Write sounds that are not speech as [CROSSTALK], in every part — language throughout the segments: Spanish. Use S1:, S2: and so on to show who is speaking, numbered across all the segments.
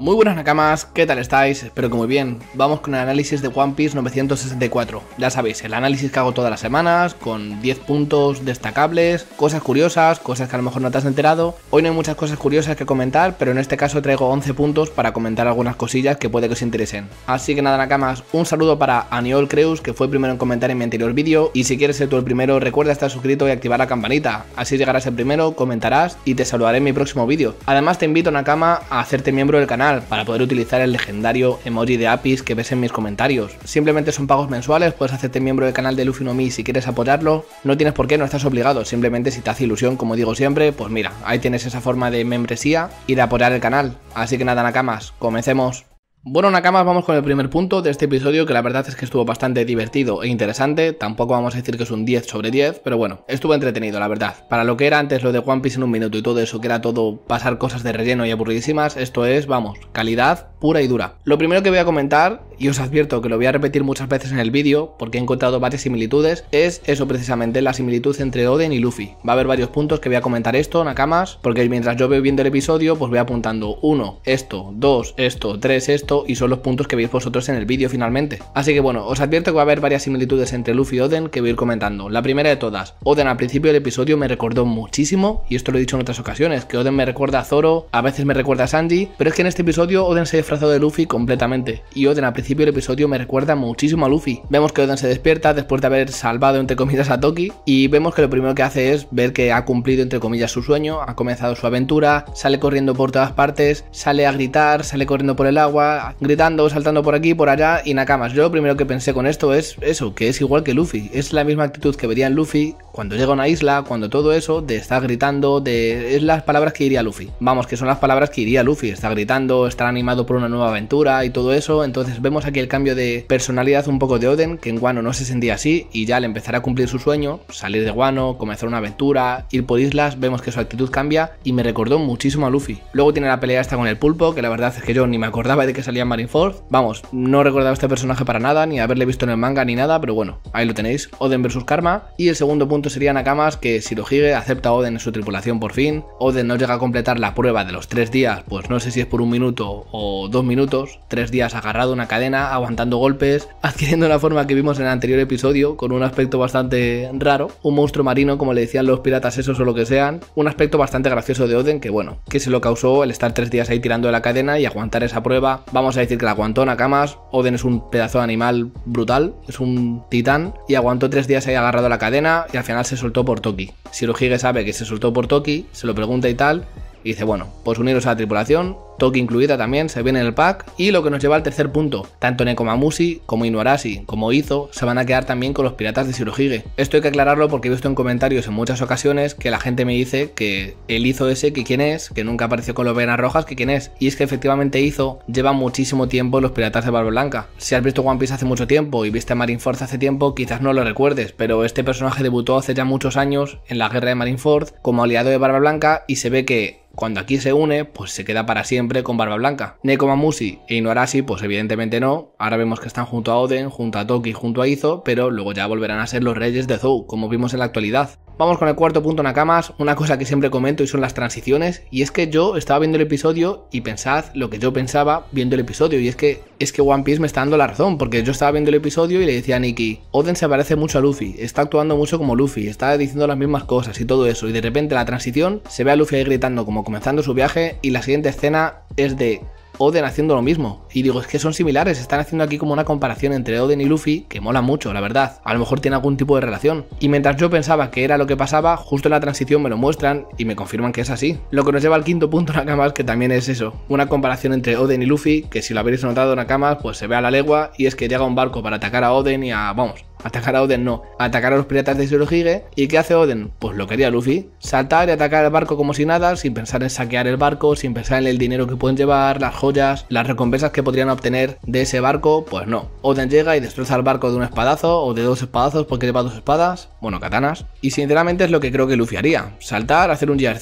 S1: Muy buenas Nakamas, ¿qué tal estáis? Espero que muy bien. Vamos con el análisis de One Piece 964. Ya sabéis, el análisis que hago todas las semanas, con 10 puntos destacables, cosas curiosas, cosas que a lo mejor no te has enterado. Hoy no hay muchas cosas curiosas que comentar, pero en este caso traigo 11 puntos para comentar algunas cosillas que puede que os interesen. Así que nada Nakamas, un saludo para Aniol Creus, que fue el primero en comentar en mi anterior vídeo, y si quieres ser tú el primero, recuerda estar suscrito y activar la campanita. Así llegarás el primero, comentarás y te saludaré en mi próximo vídeo. Además te invito Nakama a hacerte miembro del canal para poder utilizar el legendario emoji de Apis que ves en mis comentarios. Simplemente son pagos mensuales, puedes hacerte miembro del canal de Luffy no Mi si quieres apoyarlo. No tienes por qué, no estás obligado, simplemente si te hace ilusión, como digo siempre, pues mira, ahí tienes esa forma de membresía y de apoyar el canal. Así que nada, nakamas, comencemos. Bueno, Nakamas, vamos con el primer punto de este episodio que la verdad es que estuvo bastante divertido e interesante. Tampoco vamos a decir que es un 10 sobre 10, pero bueno, estuvo entretenido, la verdad. Para lo que era antes lo de One Piece en un minuto y todo eso, que era todo pasar cosas de relleno y aburridísimas, esto es, vamos, calidad pura y dura. Lo primero que voy a comentar, y os advierto que lo voy a repetir muchas veces en el vídeo, porque he encontrado varias similitudes, es eso precisamente, la similitud entre Oden y Luffy. Va a haber varios puntos que voy a comentar esto, Nakamas, porque mientras yo veo viendo el episodio, pues voy apuntando 1, esto, 2, esto, 3, esto y son los puntos que veis vosotros en el vídeo finalmente. Así que bueno, os advierto que va a haber varias similitudes entre Luffy y Oden que voy a ir comentando. La primera de todas, Oden al principio del episodio me recordó muchísimo, y esto lo he dicho en otras ocasiones, que Oden me recuerda a Zoro, a veces me recuerda a Sanji, pero es que en este episodio Oden se disfrazó de Luffy completamente, y Oden al principio del episodio me recuerda muchísimo a Luffy. Vemos que Oden se despierta después de haber salvado entre comillas a Toki, y vemos que lo primero que hace es ver que ha cumplido entre comillas su sueño, ha comenzado su aventura, sale corriendo por todas partes, sale a gritar, sale corriendo por el agua, gritando, saltando por aquí, por allá y Nakamas. Yo lo primero que pensé con esto es eso, que es igual que Luffy. Es la misma actitud que vería en Luffy cuando llega a una isla, cuando todo eso, de estar gritando, de... Es las palabras que iría Luffy. Vamos, que son las palabras que iría Luffy. Está gritando, estar animado por una nueva aventura y todo eso. Entonces vemos aquí el cambio de personalidad un poco de Oden, que en Guano no se sentía así y ya al empezar a cumplir su sueño, salir de Guano, comenzar una aventura, ir por islas, vemos que su actitud cambia y me recordó muchísimo a Luffy. Luego tiene la pelea esta con el pulpo, que la verdad es que yo ni me acordaba de que se salía Force Vamos, no recordaba este personaje para nada, ni haberle visto en el manga ni nada, pero bueno, ahí lo tenéis, Oden versus Karma. Y el segundo punto sería Nakamas, que si lo higue, acepta a Oden en su tripulación por fin. Oden no llega a completar la prueba de los tres días, pues no sé si es por un minuto o dos minutos, tres días agarrado una cadena, aguantando golpes, [LAUGHS] adquiriendo la forma que vimos en el anterior episodio, con un aspecto bastante raro, un monstruo marino como le decían los piratas esos o lo que sean, un aspecto bastante gracioso de Oden que bueno, que se lo causó el estar tres días ahí tirando de la cadena y aguantar esa prueba, Vamos a decir que la aguantó Nakamas. Oden es un pedazo de animal brutal, es un titán. Y aguantó tres días ahí agarrado a la cadena y al final se soltó por Toki. Shirohige sabe que se soltó por Toki, se lo pregunta y tal. Y dice, bueno, pues uniros a la tripulación Toki incluida también, se viene en el pack. Y lo que nos lleva al tercer punto, tanto Nekomamushi como Inuarashi, como Hizo se van a quedar también con los piratas de Shirohige. Esto hay que aclararlo porque he visto en comentarios en muchas ocasiones que la gente me dice que el Hizo ese, que quién es, que nunca apareció con los venas rojas, que quién es. Y es que efectivamente Hizo lleva muchísimo tiempo en los piratas de Barba Blanca. Si has visto One Piece hace mucho tiempo y viste a Marineford hace tiempo, quizás no lo recuerdes, pero este personaje debutó hace ya muchos años en la guerra de Marineford como aliado de Barba Blanca y se ve que cuando aquí se une, pues se queda para siempre con Barba Blanca. Nekomamushi e Inuarashi, pues evidentemente no. Ahora vemos que están junto a Oden, junto a Toki, junto a Izo, pero luego ya volverán a ser los reyes de Zou, como vimos en la actualidad. Vamos con el cuarto punto, Nakamas. Una cosa que siempre comento y son las transiciones. Y es que yo estaba viendo el episodio y pensad lo que yo pensaba viendo el episodio. Y es que es que One Piece me está dando la razón. Porque yo estaba viendo el episodio y le decía a Nicky, Oden se parece mucho a Luffy. Está actuando mucho como Luffy. Está diciendo las mismas cosas y todo eso. Y de repente la transición se ve a Luffy ahí gritando como comenzando su viaje. Y la siguiente escena es de Oden haciendo lo mismo. Y digo, es que son similares, están haciendo aquí como una comparación entre Oden y Luffy, que mola mucho, la verdad. A lo mejor tiene algún tipo de relación. Y mientras yo pensaba que era lo que pasaba, justo en la transición me lo muestran y me confirman que es así. Lo que nos lleva al quinto punto, [LAUGHS] Nakamas, que también es eso. Una comparación entre Oden y Luffy, que si lo habéis notado, Nakamas, pues se ve a la legua, y es que llega un barco para atacar a Oden y a, vamos, Atacar a Oden no, atacar a los piratas de Shirohige. ¿Y qué hace Oden? Pues lo quería Luffy. Saltar y atacar el barco como si nada, sin pensar en saquear el barco, sin pensar en el dinero que pueden llevar, las joyas, las recompensas que podrían obtener de ese barco, pues no. Oden llega y destroza el barco de un espadazo o de dos espadazos porque lleva dos espadas, bueno, katanas. Y sinceramente es lo que creo que Luffy haría. Saltar, hacer un Gear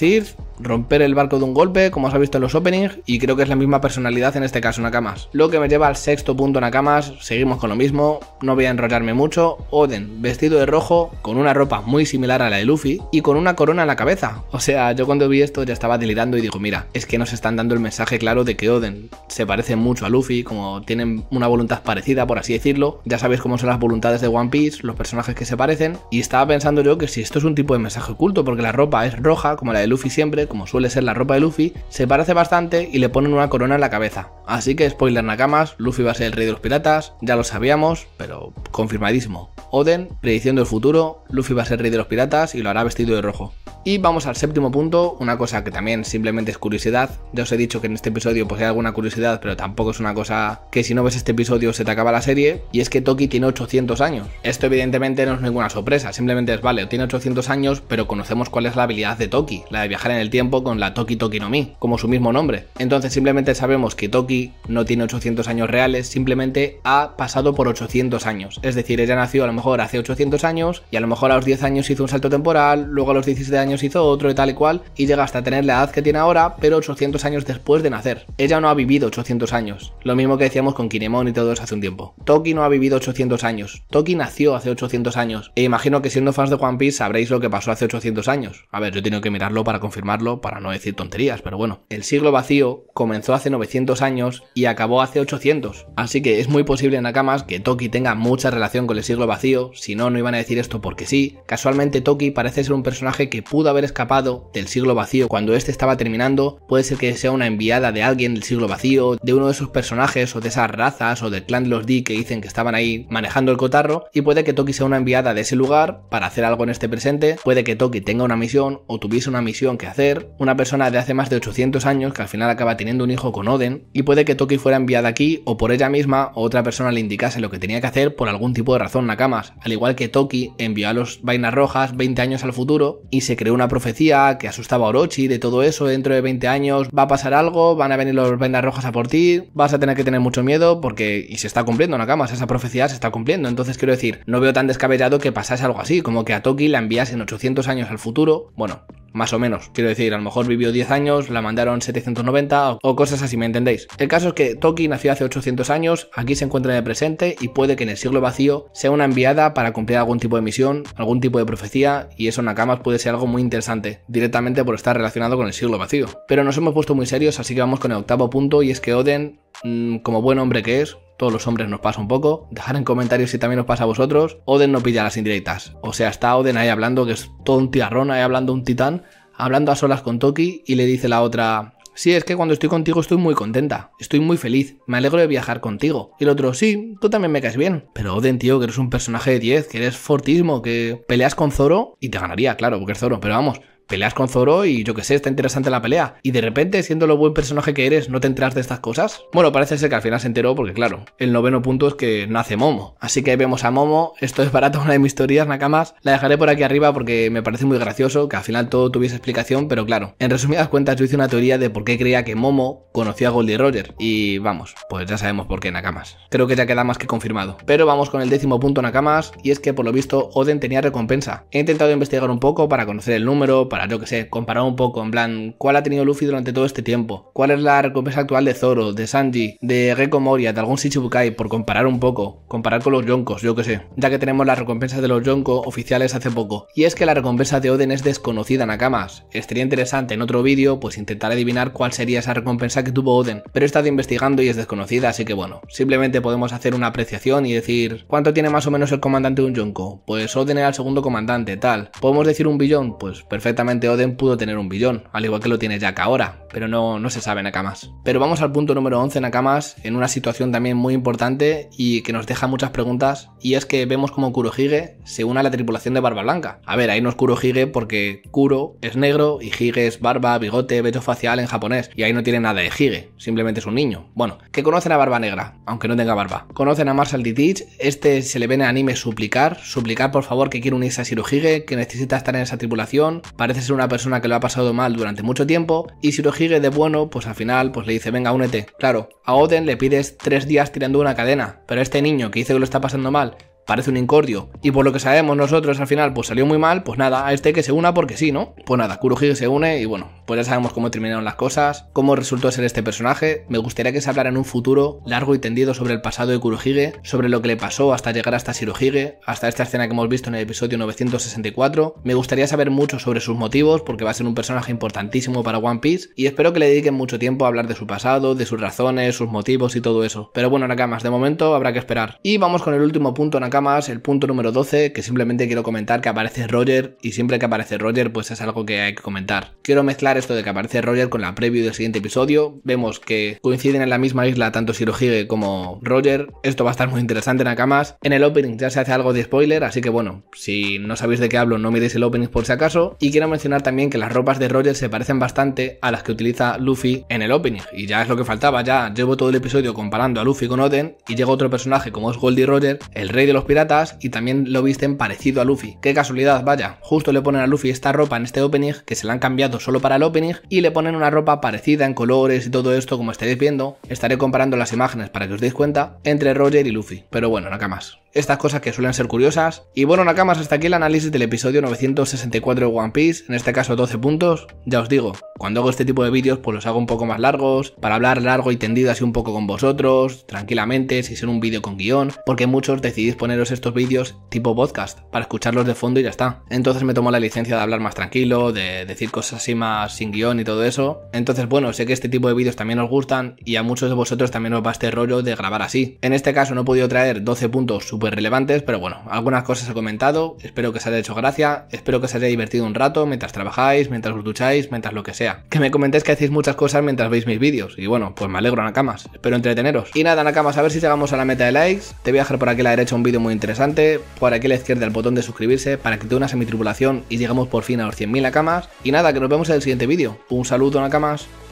S1: romper el barco de un golpe, como os ha visto en los openings, y creo que es la misma personalidad en este caso Nakamas. Lo que me lleva al sexto punto Nakamas, seguimos con lo mismo, no voy a enrollarme mucho, Oden vestido de rojo, con una ropa muy similar a la de Luffy, y con una corona en la cabeza. O sea, yo cuando vi esto ya estaba delirando y digo, mira, es que nos están dando el mensaje claro de que Oden se parece mucho a Luffy, como tienen una voluntad parecida, por así decirlo, ya sabéis cómo son las voluntades de One Piece, los personajes que se parecen, y estaba pensando yo que si esto es un tipo de mensaje oculto, porque la ropa es roja, como la de Luffy siempre, como suele ser la ropa de Luffy, se parece bastante y le ponen una corona en la cabeza. Así que spoiler nakamas, Luffy va a ser el rey de los piratas, ya lo sabíamos, pero confirmadísimo. Oden, prediciendo el futuro, Luffy va a ser rey de los piratas y lo hará vestido de rojo. Y vamos al séptimo punto, una cosa que también simplemente es curiosidad. Ya os he dicho que en este episodio pues hay alguna curiosidad, pero tampoco es una cosa que si no ves este episodio se te acaba la serie, y es que Toki tiene 800 años. Esto evidentemente no es ninguna sorpresa, simplemente es vale, tiene 800 años, pero conocemos cuál es la habilidad de Toki, la de viajar en el tiempo tiempo con la Toki Toki no Mi, como su mismo nombre. Entonces simplemente sabemos que Toki no tiene 800 años reales, simplemente ha pasado por 800 años. Es decir, ella nació a lo mejor hace 800 años y a lo mejor a los 10 años hizo un salto temporal, luego a los 17 años hizo otro y tal y cual y llega hasta tener la edad que tiene ahora, pero 800 años después de nacer. Ella no ha vivido 800 años, lo mismo que decíamos con Kinemon y todos hace un tiempo. Toki no ha vivido 800 años, Toki nació hace 800 años e imagino que siendo fans de One Piece sabréis lo que pasó hace 800 años. A ver, yo tengo que mirarlo para confirmarlo para no decir tonterías, pero bueno. El siglo vacío comenzó hace 900 años y acabó hace 800. Así que es muy posible, en Nakamas, que Toki tenga mucha relación con el siglo vacío, si no, no iban a decir esto porque sí. Casualmente Toki parece ser un personaje que pudo haber escapado del siglo vacío cuando este estaba terminando, puede ser que sea una enviada de alguien del siglo vacío, de uno de esos personajes o de esas razas o del clan de los D que dicen que estaban ahí manejando el cotarro, y puede que Toki sea una enviada de ese lugar para hacer algo en este presente, puede que Toki tenga una misión o tuviese una misión que hacer, una persona de hace más de 800 años que al final acaba teniendo un hijo con Oden, y puede que Toki fuera enviada aquí o por ella misma o otra persona le indicase lo que tenía que hacer por algún tipo de razón Nakamas, al igual que Toki envió a los Vainas Rojas 20 años al futuro y se creó una profecía que asustaba a Orochi de todo eso, dentro de 20 años va a pasar algo, van a venir los Vainas Rojas a por ti, vas a tener que tener mucho miedo porque y se está cumpliendo Nakamas, esa profecía se está cumpliendo, entonces quiero decir, no veo tan descabellado que pasase algo así, como que a Toki la en 800 años al futuro, bueno, más o menos. Quiero decir, a lo mejor vivió 10 años, la mandaron 790 o cosas así, ¿me entendéis? El caso es que Toki nació hace 800 años, aquí se encuentra en el presente y puede que en el siglo vacío sea una enviada para cumplir algún tipo de misión, algún tipo de profecía y eso Nakamas puede ser algo muy interesante, directamente por estar relacionado con el siglo vacío. Pero nos hemos puesto muy serios, así que vamos con el octavo punto y es que Oden, mm, como buen hombre que es, todos los hombres nos pasa un poco. Dejar en comentarios si también os pasa a vosotros. Oden no pilla las indirectas. O sea, está Oden ahí hablando, que es todo un tiarrón, ahí hablando un titán, hablando a solas con Toki y le dice la otra, Sí, es que cuando estoy contigo estoy muy contenta, estoy muy feliz, me alegro de viajar contigo. Y el otro, sí, tú también me caes bien. Pero Oden, tío, que eres un personaje de 10, que eres fortísimo, que peleas con Zoro y te ganaría, claro, porque es Zoro, pero vamos, peleas con Zoro y yo que sé, está interesante la pelea. Y de repente, siendo lo buen personaje que eres, no te enteras de estas cosas. Bueno, parece ser que al final se enteró porque, claro, el noveno punto es que nace Momo. Así que ahí vemos a Momo. Esto es barato, [LAUGHS] una de mis teorías, Nakamas. La dejaré por aquí arriba porque me parece muy gracioso que al final todo tuviese explicación, pero claro. En resumidas cuentas, yo hice una teoría de por qué creía que Momo conocía a Goldie Roger. Y vamos, pues ya sabemos por qué, Nakamas. Creo que ya queda más que confirmado. Pero vamos con el décimo punto, Nakamas, y es que por lo visto Oden tenía recompensa. He intentado investigar un poco para conocer el número, para yo que sé, comparar un poco, en plan, ¿cuál ha tenido Luffy durante todo este tiempo? ¿Cuál es la recompensa actual de Zoro, de Sanji, de Gekko Moria, de algún Shichibukai? Por comparar un poco, comparar con los Yonkos, yo que sé, ya que tenemos las recompensas de los Yonko oficiales hace poco. Y es que la recompensa de Oden es desconocida, Nakamas. Estaría interesante en otro vídeo, pues intentar adivinar cuál sería esa recompensa que tuvo Oden, pero he estado investigando y es desconocida, así que bueno, simplemente podemos hacer una apreciación y decir, ¿cuánto tiene más o menos el comandante de un Yonko? Pues Oden era el segundo comandante, tal. ¿Podemos decir un billón? Pues perfectamente Oden pudo tener un billón, al igual que lo tiene Jack ahora, pero no, no se sabe Nakamas. Pero vamos al punto número 11 Nakamas, en una situación también muy importante y que nos deja muchas preguntas, y es que vemos como Kurohige se une a la tripulación de Barba Blanca. A ver, ahí no es Kurohige porque Kuro es negro y Hige es barba, bigote, veto facial en japonés, y ahí no tiene nada de Hige, simplemente es un niño. Bueno, que conocen a Barba Negra, aunque no tenga barba. Conocen a Marshall D. este se le ve en anime suplicar, suplicar por favor que quiere unirse a Shirohige, que necesita estar en esa tripulación, parece ser una persona que lo ha pasado mal durante mucho tiempo, y Shirohige sigue de bueno, pues al final pues le dice, venga, únete. Claro, a Oden le pides tres días tirando una cadena, pero este niño que dice que lo está pasando mal, parece un incordio. Y por lo que sabemos nosotros al final, pues salió muy mal, pues nada, a este que se una porque sí, ¿no? Pues nada, Kurohige se une y bueno, pues ya sabemos cómo terminaron las cosas, cómo resultó ser este personaje. Me gustaría que se hablara en un futuro largo y tendido sobre el pasado de Kurohige, sobre lo que le pasó hasta llegar hasta Shirohige, hasta esta escena que hemos visto en el episodio 964. Me gustaría saber mucho sobre sus motivos porque va a ser un personaje importantísimo para One Piece y espero que le dediquen mucho tiempo a hablar de su pasado, de sus razones, sus motivos y todo eso. Pero bueno, Nakamas, de momento habrá que esperar. Y vamos con el último punto, Nakamas más el punto número 12, que simplemente quiero comentar que aparece Roger y siempre que aparece Roger pues es algo que hay que comentar. Quiero mezclar esto de que aparece Roger con la preview del siguiente episodio, vemos que coinciden en la misma isla tanto Shirohige como Roger, esto va a estar muy interesante en más, En el opening ya se hace algo de spoiler, así que bueno, si no sabéis de qué hablo no miréis el opening por si acaso y quiero mencionar también que las ropas de Roger se parecen bastante a las que utiliza Luffy en el opening y ya es lo que faltaba, ya llevo todo el episodio comparando a Luffy con Oden y llega otro personaje como es Goldie Roger, el rey de los piratas y también lo visten parecido a Luffy. Qué casualidad, vaya. Justo le ponen a Luffy esta ropa en este opening que se la han cambiado solo para el opening y le ponen una ropa parecida en colores y todo esto como estaréis viendo. Estaré comparando las imágenes para que os deis cuenta entre Roger y Luffy. Pero bueno, nada más estas cosas que suelen ser curiosas. Y bueno, Nakamas, hasta aquí el análisis del episodio 964 de One Piece, en este caso 12 puntos. Ya os digo, cuando hago este tipo de vídeos, pues los hago un poco más largos, para hablar largo y tendido así un poco con vosotros, tranquilamente, si es un vídeo con guión, porque muchos decidís poneros estos vídeos tipo podcast, para escucharlos de fondo y ya está. Entonces me tomo la licencia de hablar más tranquilo, de decir cosas así más sin guión y todo eso. Entonces, bueno, sé que este tipo de vídeos también os gustan y a muchos de vosotros también os va este rollo de grabar así. En este caso no he podido traer 12 puntos relevantes, pero bueno, algunas cosas he comentado, espero que os haya hecho gracia, espero que os haya divertido un rato mientras trabajáis, mientras os ducháis, mientras lo que sea. Que me comentéis que hacéis muchas cosas mientras veis mis vídeos, y bueno, pues me alegro Nakamas, espero entreteneros. Y nada Nakamas, a ver si llegamos a la meta de likes, te voy a dejar por aquí a la derecha un vídeo muy interesante, por aquí a la izquierda el botón de suscribirse para que te unas a mi tripulación y llegamos por fin a los 100.000 Nakamas. Y nada, que nos vemos en el siguiente vídeo. Un saludo Nakamas.